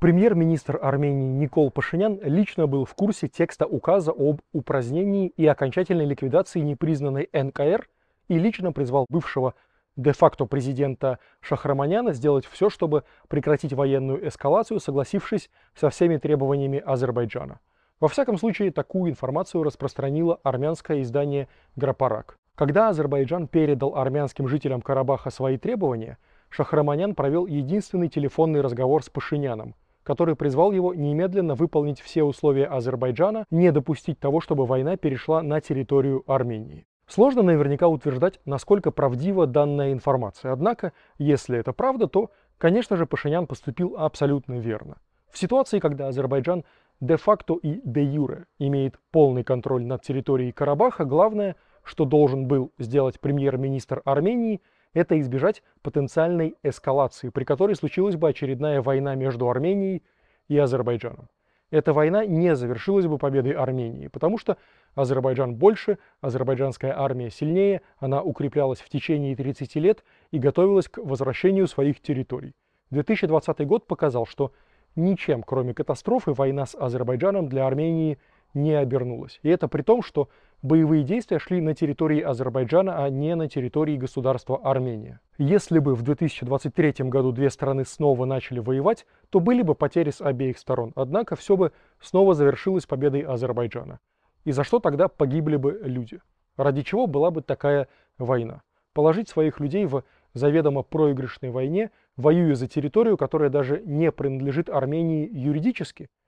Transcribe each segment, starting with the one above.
Премьер-министр Армении Никол Пашинян лично был в курсе текста указа об упразднении и окончательной ликвидации непризнанной НКР и лично призвал бывшего де-факто президента Шахраманяна сделать все, чтобы прекратить военную эскалацию, согласившись со всеми требованиями Азербайджана. Во всяком случае, такую информацию распространило армянское издание «Грапарак». Когда Азербайджан передал армянским жителям Карабаха свои требования, Шахраманян провел единственный телефонный разговор с Пашиняном, который призвал его немедленно выполнить все условия Азербайджана, не допустить того, чтобы война перешла на территорию Армении. Сложно наверняка утверждать, насколько правдива данная информация, однако, если это правда, то, конечно же, Пашинян поступил абсолютно верно. В ситуации, когда Азербайджан де-факто и де-юре имеет полный контроль над территорией Карабаха, главное, что должен был сделать премьер-министр Армении – это избежать потенциальной эскалации, при которой случилась бы очередная война между Арменией и Азербайджаном. Эта война не завершилась бы победой Армении, потому что Азербайджан больше, азербайджанская армия сильнее, она укреплялась в течение 30 лет и готовилась к возвращению своих территорий. 2020 год показал, что ничем, кроме катастрофы, война с Азербайджаном для Армении не обернулась. И это при том, что боевые действия шли на территории Азербайджана, а не на территории государства Армения. Если бы в 2023 году две страны снова начали воевать, то были бы потери с обеих сторон, однако все бы снова завершилось победой Азербайджана. И за что тогда погибли бы люди? Ради чего была бы такая война? Положить своих людей в заведомо проигрышной войне, воюя за территорию, которая даже не принадлежит Армении юридически –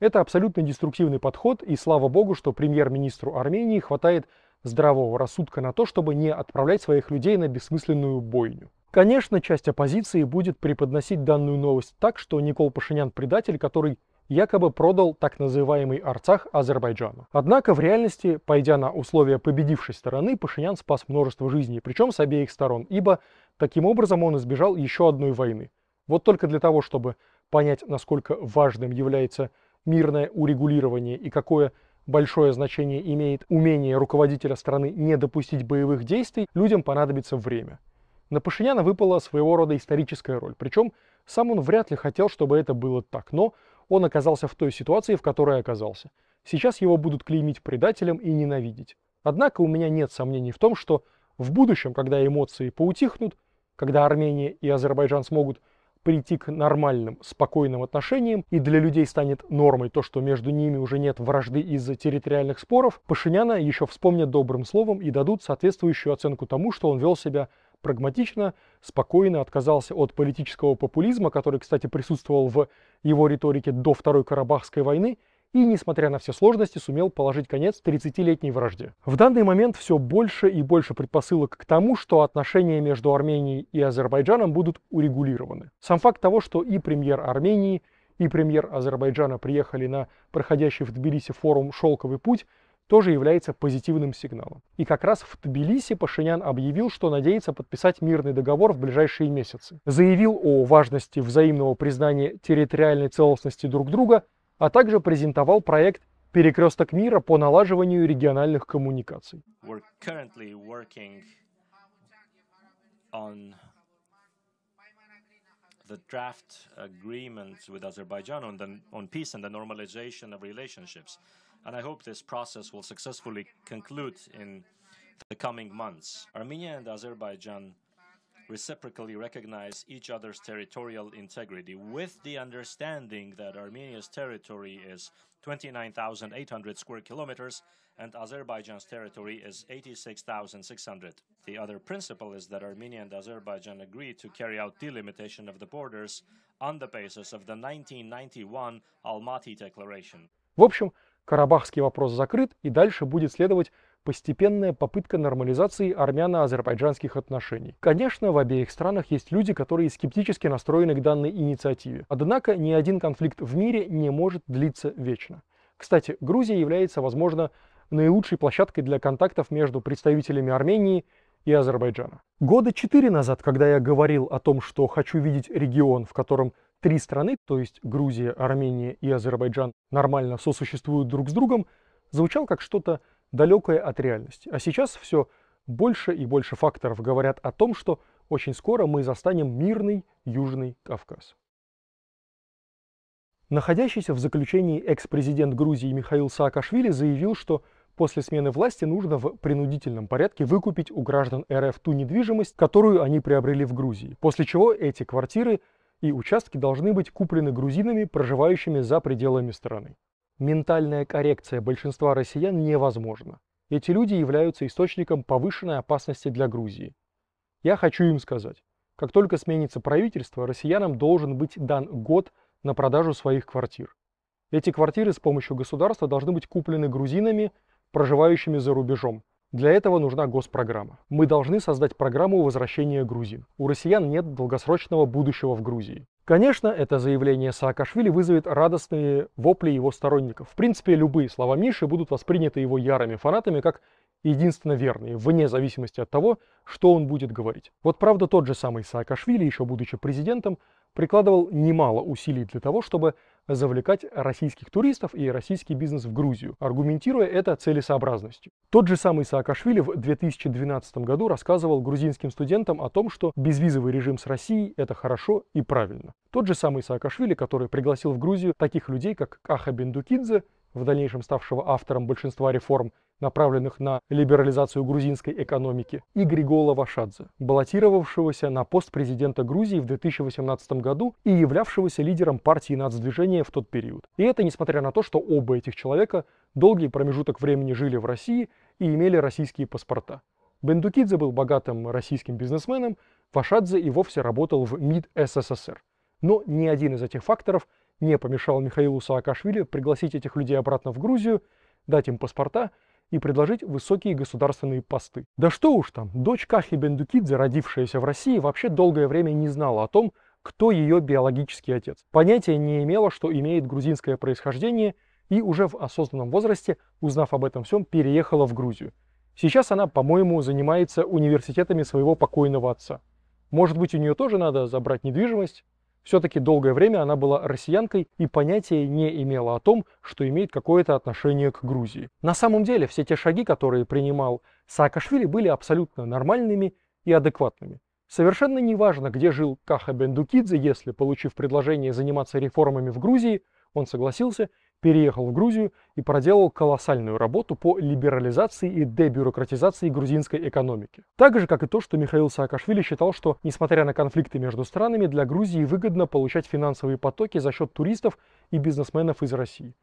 это абсолютно деструктивный подход, и слава богу, что премьер-министру Армении хватает здравого рассудка на то, чтобы не отправлять своих людей на бессмысленную бойню. Конечно, часть оппозиции будет преподносить данную новость так, что Никол Пашинян предатель, который якобы продал так называемый Арцах Азербайджану. Однако в реальности, пойдя на условия победившей стороны, Пашинян спас множество жизней, причем с обеих сторон, ибо таким образом он избежал еще одной войны. Вот только для того, чтобы понять, насколько важным является мирное урегулирование и какое большое значение имеет умение руководителя страны не допустить боевых действий, людям понадобится время. На Пашиняна выпала своего рода историческая роль, причем сам он вряд ли хотел, чтобы это было так, но он оказался в той ситуации, в которой оказался. Сейчас его будут клеймить предателем и ненавидеть. Однако у меня нет сомнений в том, что в будущем, когда эмоции поутихнут, когда Армения и Азербайджан смогут прийти к нормальным, спокойным отношениям, и для людей станет нормой то, что между ними уже нет вражды из-за территориальных споров, Пашиняна еще вспомнят добрым словом и дадут соответствующую оценку тому, что он вел себя прагматично, спокойно отказался от политического популизма, который, кстати, присутствовал в его риторике до Второй Карабахской войны, и, несмотря на все сложности, сумел положить конец 30-летней вражде. В данный момент все больше и больше предпосылок к тому, что отношения между Арменией и Азербайджаном будут урегулированы. Сам факт того, что и премьер Армении, и премьер Азербайджана приехали на проходящий в Тбилиси форум «Шелковый путь», тоже является позитивным сигналом. И как раз в Тбилиси Пашинян объявил, что надеется подписать мирный договор в ближайшие месяцы. Заявил о важности взаимного признания территориальной целостности друг друга – а также презентовал проект «Перекресток мира по налаживанию региональных коммуникаций». the draft agreement with Azerbaijan on, the, on peace and the normalization of relationships. And I hope this process will successfully conclude in the coming months. Armenia and Azerbaijan reciprocally recognize each other's territorial integrity with the understanding that Armenia's territory is 29,800 square kilometers and Azerbaijan's territory is 86,600. The other principle is that Armenia and Azerbaijan agreed to carry out delimitation of the borders on the basis of the 1991 Almaty Declaration. В общем, Карабахский вопрос закрыт, и дальше будет следовать постепенная попытка нормализации армяно-азербайджанских отношений. Конечно, в обеих странах есть люди, которые скептически настроены к данной инициативе. Однако ни один конфликт в мире не может длиться вечно. Кстати, Грузия является, возможно, наилучшей площадкой для контактов между представителями Армении и Азербайджана. Года четыре назад, когда я говорил о том, что хочу видеть регион, в котором три страны, то есть Грузия, Армения и Азербайджан, нормально сосуществуют друг с другом, звучал как что-то далекое от реальности. А сейчас все больше и больше факторов говорят о том, что очень скоро мы застанем мирный Южный Кавказ. Находящийся в заключении экс-президент Грузии Михаил Саакашвили заявил, что после смены власти нужно в принудительном порядке выкупить у граждан РФ ту недвижимость, которую они приобрели в Грузии, после чего эти квартиры и участки должны быть куплены грузинами, проживающими за пределами страны ментальная коррекция большинства россиян невозможна. Эти люди являются источником повышенной опасности для Грузии. Я хочу им сказать, как только сменится правительство, россиянам должен быть дан год на продажу своих квартир. Эти квартиры с помощью государства должны быть куплены грузинами, проживающими за рубежом. Для этого нужна госпрограмма. Мы должны создать программу возвращения грузин. У россиян нет долгосрочного будущего в Грузии. Конечно, это заявление Саакашвили вызовет радостные вопли его сторонников. В принципе, любые слова Миши будут восприняты его ярыми фанатами как единственно верные, вне зависимости от того, что он будет говорить. Вот правда, тот же самый Саакашвили, еще будучи президентом, прикладывал немало усилий для того, чтобы завлекать российских туристов и российский бизнес в Грузию, аргументируя это целесообразностью. Тот же самый Саакашвили в 2012 году рассказывал грузинским студентам о том, что безвизовый режим с Россией – это хорошо и правильно. Тот же самый Саакашвили, который пригласил в Грузию таких людей, как Аха Бендукидзе, в дальнейшем ставшего автором большинства реформ, направленных на либерализацию грузинской экономики, и Григола Вашадзе, баллотировавшегося на пост президента Грузии в 2018 году и являвшегося лидером партии нацдвижения в тот период. И это несмотря на то, что оба этих человека долгий промежуток времени жили в России и имели российские паспорта. Бендукидзе был богатым российским бизнесменом, Вашадзе и вовсе работал в МИД СССР. Но ни один из этих факторов не помешал Михаилу Саакашвили пригласить этих людей обратно в Грузию, дать им паспорта и предложить высокие государственные посты. Да что уж там, дочь Кахи Бендукидзе, родившаяся в России, вообще долгое время не знала о том, кто ее биологический отец. Понятия не имела, что имеет грузинское происхождение, и уже в осознанном возрасте, узнав об этом всем, переехала в Грузию. Сейчас она, по-моему, занимается университетами своего покойного отца. Может быть, у нее тоже надо забрать недвижимость? Все-таки долгое время она была россиянкой и понятия не имела о том, что имеет какое-то отношение к Грузии. На самом деле все те шаги, которые принимал Саакашвили, были абсолютно нормальными и адекватными. Совершенно неважно, где жил Каха Бендукидзе, если, получив предложение заниматься реформами в Грузии, он согласился переехал в Грузию и проделал колоссальную работу по либерализации и дебюрократизации грузинской экономики. Так же, как и то, что Михаил Саакашвили считал, что, несмотря на конфликты между странами, для Грузии выгодно получать финансовые потоки за счет туристов и бизнесменов из России.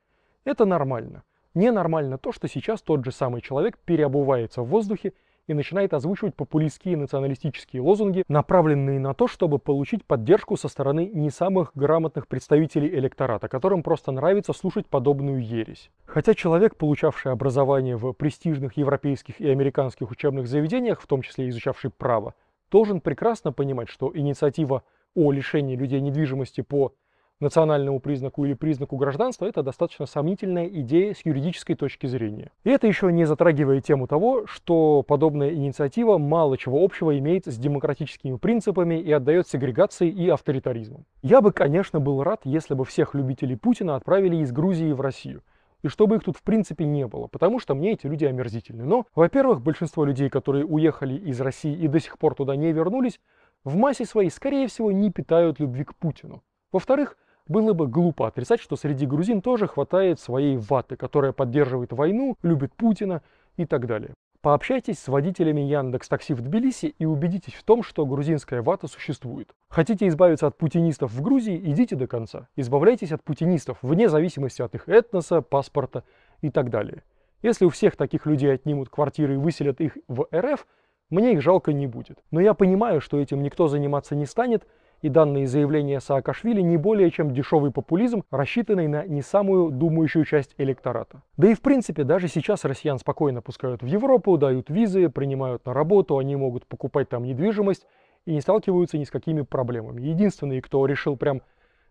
Это нормально. Ненормально то, что сейчас тот же самый человек переобувается в воздухе и начинает озвучивать популистские националистические лозунги, направленные на то, чтобы получить поддержку со стороны не самых грамотных представителей электората, которым просто нравится слушать подобную ересь. Хотя человек, получавший образование в престижных европейских и американских учебных заведениях, в том числе изучавший право, должен прекрасно понимать, что инициатива о лишении людей недвижимости по национальному признаку или признаку гражданства, это достаточно сомнительная идея с юридической точки зрения. И это еще не затрагивает тему того, что подобная инициатива мало чего общего имеет с демократическими принципами и отдает сегрегации и авторитаризму. Я бы, конечно, был рад, если бы всех любителей Путина отправили из Грузии в Россию и чтобы их тут в принципе не было, потому что мне эти люди омерзительны. Но, во-первых, большинство людей, которые уехали из России и до сих пор туда не вернулись, в массе своей, скорее всего, не питают любви к Путину. Во-вторых, было бы глупо отрицать, что среди грузин тоже хватает своей ваты, которая поддерживает войну, любит Путина и так далее. Пообщайтесь с водителями Яндекс Такси в Тбилиси и убедитесь в том, что грузинская вата существует. Хотите избавиться от путинистов в Грузии, идите до конца. Избавляйтесь от путинистов вне зависимости от их этноса, паспорта и так далее. Если у всех таких людей отнимут квартиры и выселят их в РФ, мне их жалко не будет. Но я понимаю, что этим никто заниматься не станет, и данные заявления Саакашвили не более чем дешевый популизм, рассчитанный на не самую думающую часть электората. Да и в принципе, даже сейчас россиян спокойно пускают в Европу, дают визы, принимают на работу, они могут покупать там недвижимость и не сталкиваются ни с какими проблемами. Единственный, кто решил прям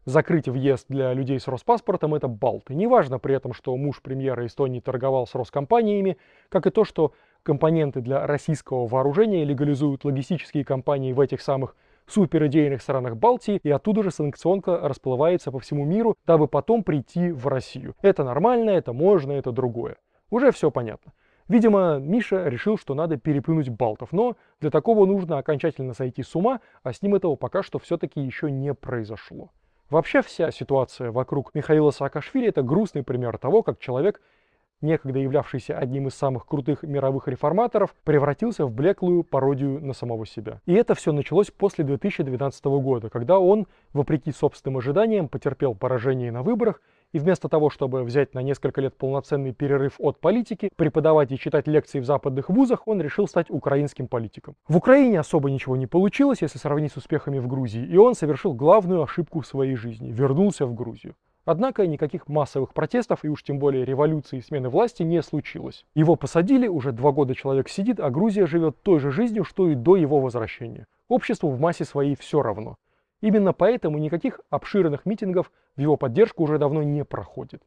закрыть въезд для людей с Роспаспортом – это Балты. Неважно при этом, что муж премьера Эстонии торговал с Роскомпаниями, как и то, что компоненты для российского вооружения легализуют логистические компании в этих самых суперидейных странах Балтии, и оттуда же санкционка расплывается по всему миру, дабы потом прийти в Россию. Это нормально, это можно, это другое. Уже все понятно. Видимо, Миша решил, что надо переплюнуть Балтов, но для такого нужно окончательно сойти с ума, а с ним этого пока что все-таки еще не произошло. Вообще вся ситуация вокруг Михаила Саакашвили – это грустный пример того, как человек некогда являвшийся одним из самых крутых мировых реформаторов, превратился в блеклую пародию на самого себя. И это все началось после 2012 года, когда он, вопреки собственным ожиданиям, потерпел поражение на выборах и вместо того, чтобы взять на несколько лет полноценный перерыв от политики, преподавать и читать лекции в западных вузах, он решил стать украинским политиком. В Украине особо ничего не получилось, если сравнить с успехами в Грузии, и он совершил главную ошибку в своей жизни – вернулся в Грузию. Однако никаких массовых протестов и уж тем более революции и смены власти не случилось. Его посадили, уже два года человек сидит, а Грузия живет той же жизнью, что и до его возвращения. Обществу в массе своей все равно. Именно поэтому никаких обширных митингов в его поддержку уже давно не проходит.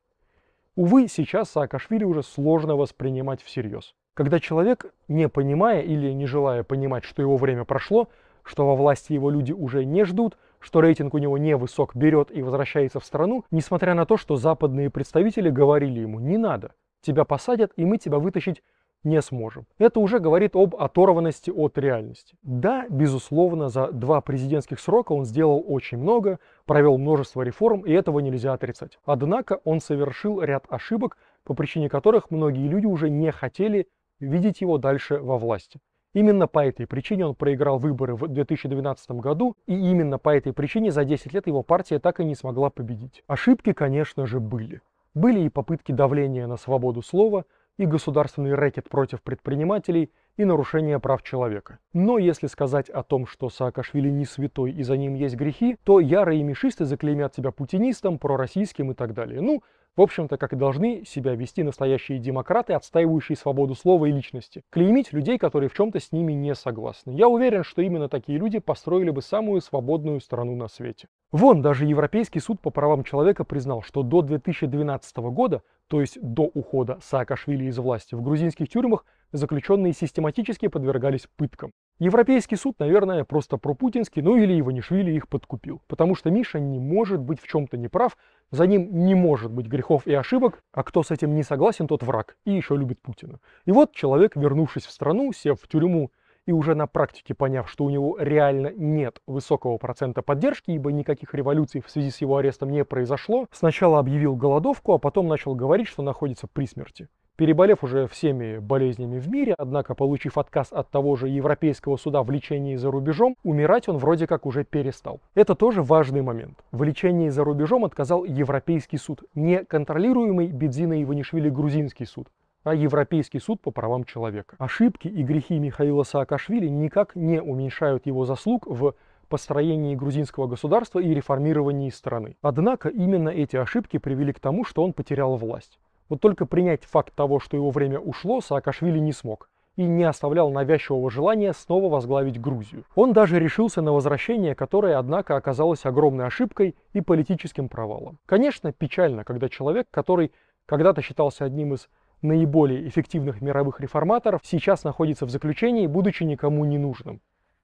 Увы, сейчас Саакашвили уже сложно воспринимать всерьез. Когда человек, не понимая или не желая понимать, что его время прошло, что во власти его люди уже не ждут, что рейтинг у него невысок, берет и возвращается в страну, несмотря на то, что западные представители говорили ему «не надо, тебя посадят, и мы тебя вытащить не сможем. Это уже говорит об оторванности от реальности. Да, безусловно, за два президентских срока он сделал очень много, провел множество реформ, и этого нельзя отрицать. Однако он совершил ряд ошибок, по причине которых многие люди уже не хотели видеть его дальше во власти. Именно по этой причине он проиграл выборы в 2012 году, и именно по этой причине за 10 лет его партия так и не смогла победить. Ошибки, конечно же, были. Были и попытки давления на свободу слова, и государственный рэкет против предпринимателей, и нарушение прав человека. Но если сказать о том, что Саакашвили не святой и за ним есть грехи, то ярые мишисты заклеймят себя путинистом, пророссийским и так далее. Ну, в общем-то, как и должны себя вести настоящие демократы, отстаивающие свободу слова и личности. Клеймить людей, которые в чем-то с ними не согласны. Я уверен, что именно такие люди построили бы самую свободную страну на свете. Вон, даже Европейский суд по правам человека признал, что до 2012 года, то есть до ухода Саакашвили из власти, в грузинских тюрьмах заключенные систематически подвергались пыткам. Европейский суд, наверное, просто пропутинский, ну или Иванишвили их подкупил. Потому что Миша не может быть в чем-то неправ, за ним не может быть грехов и ошибок, а кто с этим не согласен, тот враг и еще любит Путина. И вот человек, вернувшись в страну, сев в тюрьму и уже на практике поняв, что у него реально нет высокого процента поддержки, ибо никаких революций в связи с его арестом не произошло, сначала объявил голодовку, а потом начал говорить, что находится при смерти. Переболев уже всеми болезнями в мире, однако получив отказ от того же Европейского суда в лечении за рубежом, умирать он вроде как уже перестал. Это тоже важный момент. В лечении за рубежом отказал Европейский суд, не контролируемый Бедзина Иванишвили грузинский суд, а Европейский суд по правам человека. Ошибки и грехи Михаила Саакашвили никак не уменьшают его заслуг в построении грузинского государства и реформировании страны. Однако именно эти ошибки привели к тому, что он потерял власть. Вот только принять факт того, что его время ушло, Саакашвили не смог и не оставлял навязчивого желания снова возглавить Грузию. Он даже решился на возвращение, которое, однако, оказалось огромной ошибкой и политическим провалом. Конечно, печально, когда человек, который когда-то считался одним из наиболее эффективных мировых реформаторов, сейчас находится в заключении, будучи никому не нужным.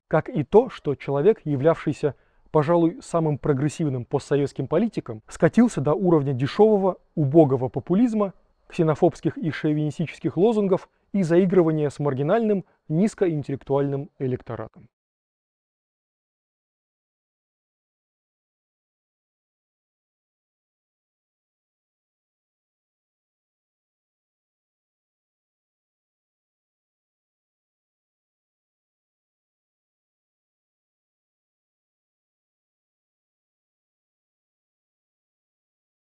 Как и то, что человек, являвшийся пожалуй, самым прогрессивным постсоветским политиком скатился до уровня дешевого, убогого популизма, ксенофобских и шовинистических лозунгов и заигрывания с маргинальным, низкоинтеллектуальным электоратом.